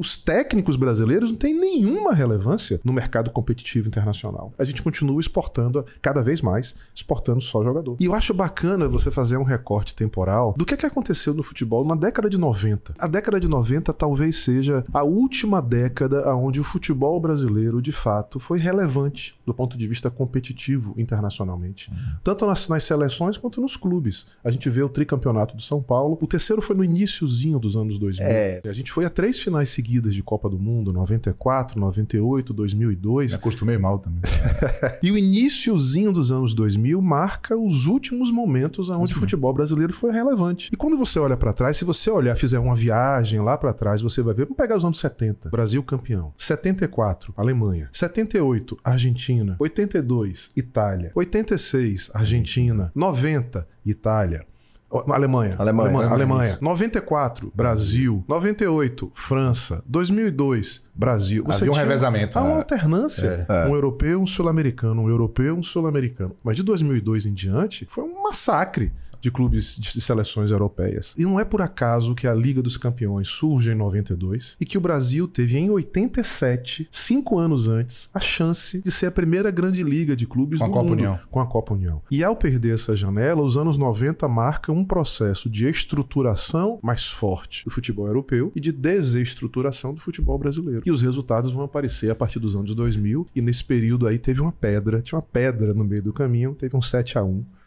Os técnicos brasileiros não têm nenhuma relevância no mercado competitivo internacional. A gente continua exportando cada vez mais, exportando só jogador. E eu acho bacana você fazer um recorte temporal do que, é que aconteceu no futebol na década de 90. A década de 90 talvez seja a última década onde o futebol brasileiro, de fato, foi relevante do ponto de vista competitivo internacionalmente. Uhum. Tanto nas, nas seleções quanto nos clubes. A gente vê o tricampeonato do São Paulo. O terceiro foi no iníciozinho dos anos 2000. É. A gente foi a três finais seguintes seguidas de Copa do Mundo, 94, 98, 2002. Me acostumei mal também. e o iníciozinho dos anos 2000 marca os últimos momentos onde o futebol brasileiro foi relevante. E quando você olha para trás, se você olhar, fizer uma viagem lá para trás, você vai ver, vamos pegar os anos 70, Brasil campeão. 74, Alemanha. 78, Argentina. 82, Itália. 86, Argentina. 90, Itália. Alemanha. Alemanha. Alemanha. Alemanha. 94, Brasil. 98, França. 2002, Brasil. Você Havia um revezamento. Há uma né? alternância. É. Um é. europeu, um sul-americano, um europeu, um sul-americano. Mas de 2002 em diante, foi um massacre de clubes de seleções europeias. E não é por acaso que a Liga dos Campeões surge em 92 e que o Brasil teve em 87, cinco anos antes, a chance de ser a primeira grande liga de clubes com do mundo. União. Com a Copa União. E ao perder essa janela, os anos 90 marcam um processo de estruturação mais forte do futebol europeu e de desestruturação do futebol brasileiro. E os resultados vão aparecer a partir dos anos 2000 e nesse período aí teve uma pedra, tinha uma pedra no meio do caminho, teve um 7 a 1